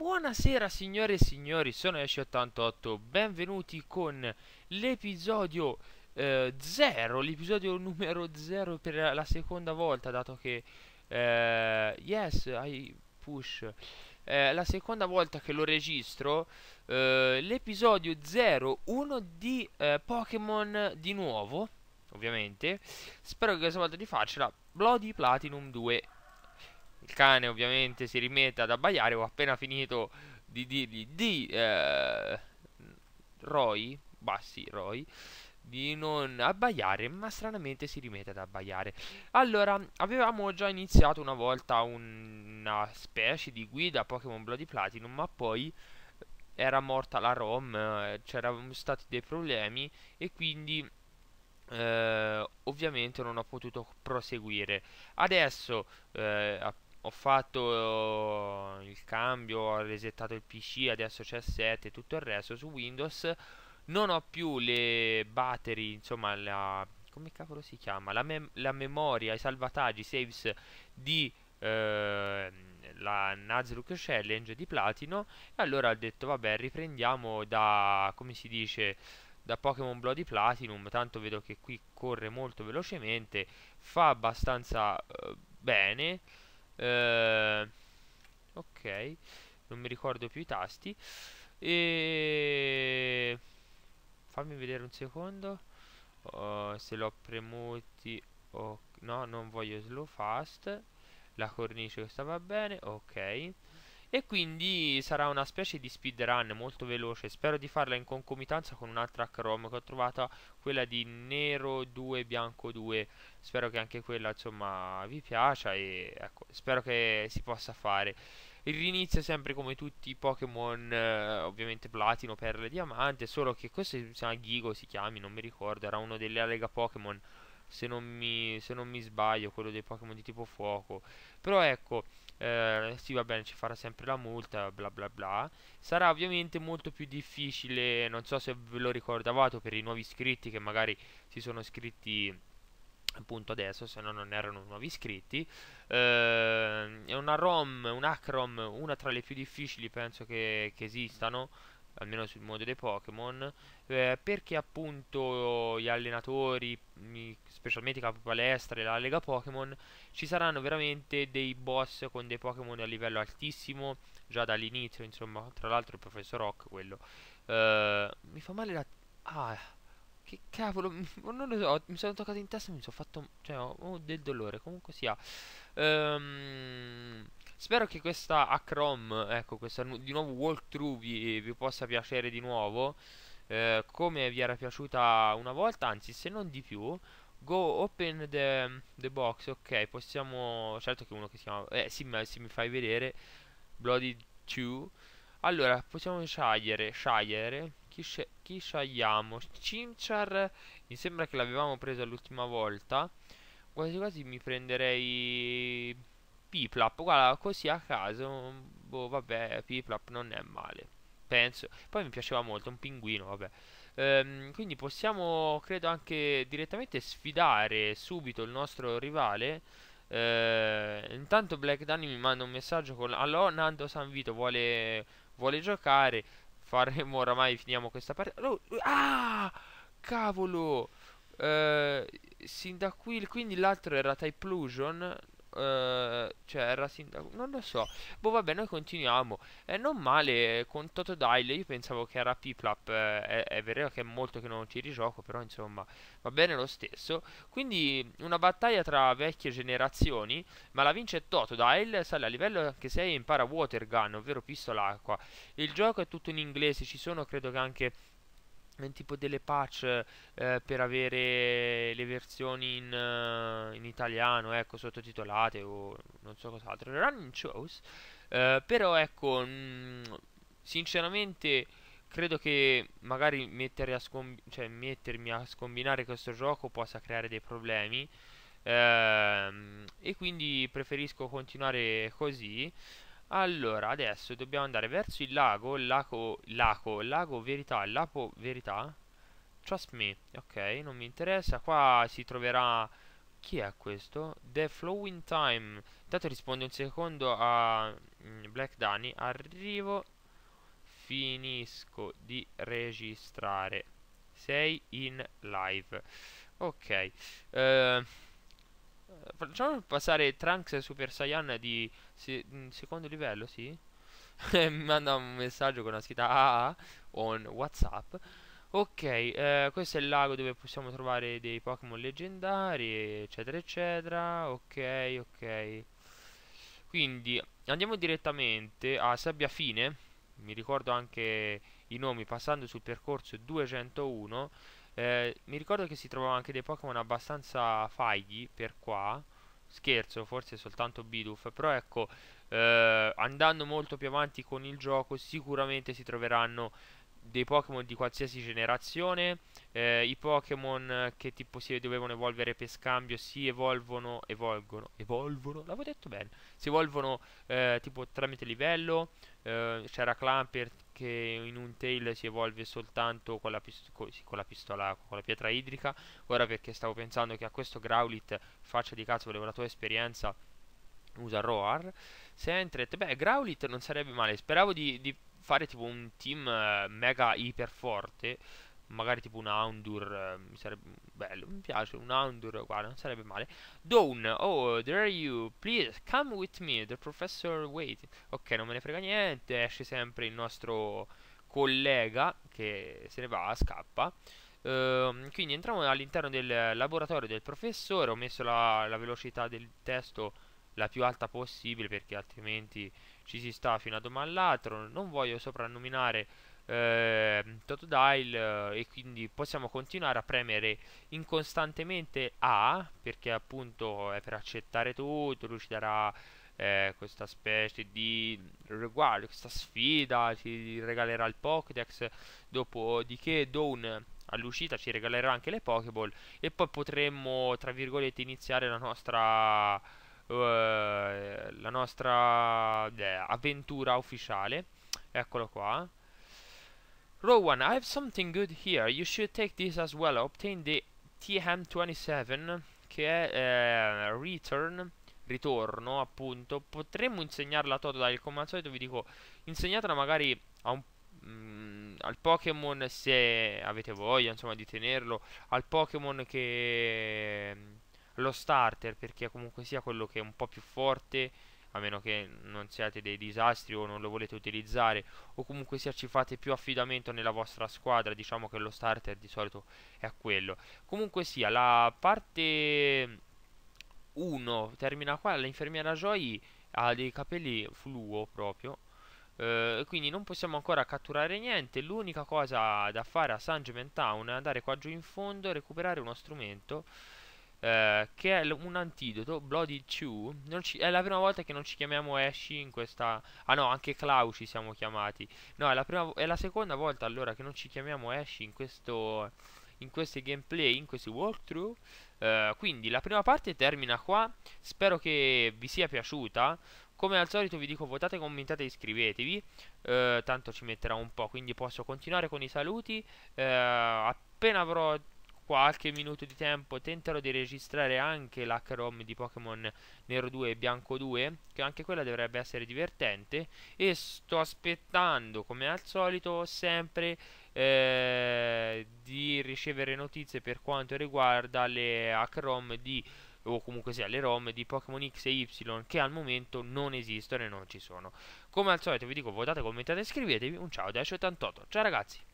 Buonasera signore e signori, sono esci 88 benvenuti con l'episodio 0, eh, l'episodio numero 0 per la seconda volta, dato che... Eh, yes, I push. Eh, la seconda volta che lo registro, eh, l'episodio 01 di eh, Pokémon di nuovo, ovviamente. Spero che questa volta di farcela, Bloody Platinum 2 il cane ovviamente si rimette ad abbaiare. Ho appena finito di dirgli di eh, Roy, bassi Roy, di non abbaiare, ma stranamente si rimette ad abbaiare. Allora, avevamo già iniziato una volta una specie di guida Pokémon Bloody Platinum, ma poi era morta la ROM, eh, c'erano stati dei problemi e quindi eh, ovviamente non ho potuto proseguire. Adesso, eh, ho fatto eh, il cambio, ho resettato il PC, adesso c'è 7 e tutto il resto su Windows. Non ho più le battery, insomma, la, come cavolo si chiama? La, mem la memoria, i salvataggi, i saves di eh, la Nuzlocke Challenge di Platino. E allora ho detto, vabbè, riprendiamo da, come si dice, da Pokémon Bloody Platinum, tanto vedo che qui corre molto velocemente, fa abbastanza eh, bene eh, ok non mi ricordo più i tasti e ehm, fammi vedere un secondo oh, se l'ho premuti oh, no non voglio slow fast la cornice che stava bene ok e quindi sarà una specie di speedrun molto veloce spero di farla in concomitanza con un'altra ROM che ho trovata quella di nero 2 bianco 2 spero che anche quella insomma vi piaccia e ecco, spero che si possa fare il rinizio sempre come tutti i Pokémon eh, ovviamente platino, perle, diamante solo che questo si chiama Gigo si chiami non mi ricordo era uno delle Lega Pokémon se se non mi sbaglio quello dei Pokémon di tipo fuoco però ecco eh, sì va bene ci farà sempre la multa bla bla bla sarà ovviamente molto più difficile non so se ve lo ricordavate per i nuovi iscritti che magari si sono iscritti appunto adesso se no non erano nuovi iscritti eh, è una ROM, una una tra le più difficili penso che, che esistano almeno sul mondo dei Pokémon, eh, perché appunto gli allenatori, mm, specialmente i capo palestra e la Lega Pokémon, ci saranno veramente dei boss con dei Pokémon a livello altissimo, già dall'inizio, insomma, tra l'altro il professor Rock quello. Eh, mi fa male la... Ah, che cavolo, non lo so, mi sono toccato in testa e mi sono fatto... cioè, ho del dolore, comunque sia... Ehm... Spero che questa Acrom, ecco, questa nu di nuovo walkthrough vi, vi possa piacere di nuovo. Eh, come vi era piaciuta una volta, anzi se non di più. Go open the, the box, ok, possiamo... Certo che uno che si chiama... Eh sì, ma se mi fai vedere... Bloody 2. Allora, possiamo scegliere, scegliere... Chi, chi scegliamo? Chimchar, mi sembra che l'avevamo preso l'ultima volta. Quasi quasi mi prenderei Piplap, guarda, così a caso, boh, vabbè, Piplap non è male, penso. Poi mi piaceva molto, un pinguino, vabbè. Ehm, quindi possiamo, credo, anche direttamente sfidare subito il nostro rivale. Ehm, intanto Black Danny mi manda un messaggio con... Allò, Nando Sanvito vuole, vuole giocare. Faremo oramai, finiamo questa partita. Oh, ah! Cavolo! Ehm, sin da qui, quindi l'altro era Typlusion eh, cioè era sindaco non lo so boh vabbè noi continuiamo eh, non male con Totodile io pensavo che era Piplap eh, è, è, vero che è molto che non ci rigioco però insomma va bene lo stesso quindi una battaglia tra vecchie generazioni ma la vince Totodile, sale a livello anche 6 e impara Water Gun ovvero pistola acqua il gioco è tutto in inglese ci sono credo che anche tipo delle patch eh, per avere le versioni in, uh, in, italiano, ecco, sottotitolate o non so cos'altro. Running shows. Uh, però ecco, mh, mm, sinceramente credo che magari a cioè, mettermi a scombinare questo gioco possa creare dei problemi. Uh, e quindi preferisco continuare così. Allora, adesso dobbiamo andare verso il lago, lago, lago, lago verità, lago verità. Trust me, ok, non mi interessa. Qua si troverà... Chi è questo? The Flowing Time. Intanto rispondo un secondo a mm, Black Danny. Arrivo, finisco di registrare. Sei in live. Ok. Ehm... Uh, eh, facciamo passare Trunks Super Saiyan di se mm, secondo livello, sì? Mi manda un messaggio con la scritta AA ah, ah, ah", on Whatsapp. Ok, eh, questo è il lago dove possiamo trovare dei Pokémon leggendari, eccetera, eccetera. Ok, ok. Quindi andiamo direttamente a Sabbia Fine. Mi ricordo anche i nomi passando sul percorso 201 eh, mi ricordo che si trovavano anche dei Pokémon abbastanza fagli per qua. Scherzo, forse soltanto Bidoof. Però ecco, eh, andando molto più avanti con il gioco sicuramente si troveranno dei Pokémon di qualsiasi generazione. Eh, I Pokémon che tipo si dovevano evolvere per scambio si evolvono, evolvono, evolvono, l'avevo detto bene, si evolvono eh, tipo tramite livello, eh, c'era Clampert che in un tail si evolve soltanto con la, pist con, sì, con la, pistola, con la pietra idrica, ora perché stavo pensando che a questo Growlit faccia di cazzo, volevo la tua esperienza, usa Roar, Sentret, beh Growlit non sarebbe male, speravo di, di fare tipo un team eh, mega iper forte magari tipo un Houndur eh, mi sarebbe bello, mi piace un Houndur, qua non sarebbe male. Dawn, oh, there are you, please come with me, the professor wait. Ok, non me ne frega niente, esce sempre il nostro collega che se ne va, scappa. Uh, quindi entriamo all'interno del laboratorio del professore, ho messo la, la velocità del testo la più alta possibile perché altrimenti ci si sta fino a domani all'altro. Non voglio soprannominare eh, Totodile eh, e quindi possiamo continuare a premere incostantemente A perché appunto è per accettare tutto, lui ci darà eh, questa specie di riguardo, questa sfida, ci regalerà il Pokédex, dopodiché Dawn all'uscita ci regalerà anche le Pokéball e poi potremmo tra virgolette iniziare la nostra uh, la nostra eh, avventura ufficiale. Eccolo qua. Rowan, I have something good here. You should take this as well. Obtain the TM27 che è eh, Return ritorno appunto potremmo insegnarla a Totodile come al solito vi dico insegnatela magari un, mm, al Pokémon se avete voglia insomma di tenerlo al Pokémon che lo starter perché comunque sia quello che è un po' più forte a meno che non siate dei disastri o non lo volete utilizzare o comunque sia ci fate più affidamento nella vostra squadra diciamo che lo starter di solito è quello comunque sia la parte 1 termina qua l'infermiera Joy ha dei capelli fluo proprio Uh, quindi non possiamo ancora catturare niente l'unica cosa da fare a Sanjament Town è andare qua giù in fondo e recuperare uno strumento eh, che è un antidoto, Bloody 2. Ci, è la prima volta che non ci chiamiamo Ashi in questa... Ah no, anche Clau ci siamo chiamati. No, è la, prima, è la seconda volta allora che non ci chiamiamo Ashi in questo... In questi gameplay, in questi walkthrough eh, Quindi la prima parte termina qua Spero che vi sia piaciuta come al solito vi dico votate, commentate, e iscrivetevi, eh, tanto ci metterà un po', quindi posso continuare con i saluti, eh, appena avrò qualche minuto di tempo tenterò di registrare anche l'HROM di Pokémon Nero 2 e Bianco 2, che anche quella dovrebbe essere divertente, e sto aspettando, come al solito, sempre eh, di ricevere notizie per quanto riguarda le HROM di o comunque sia le ROM di Pokémon X e Y che al momento non esistono e non ci sono. Come al solito vi dico votate, commentate, iscrivetevi, un ciao da 88 ciao ragazzi!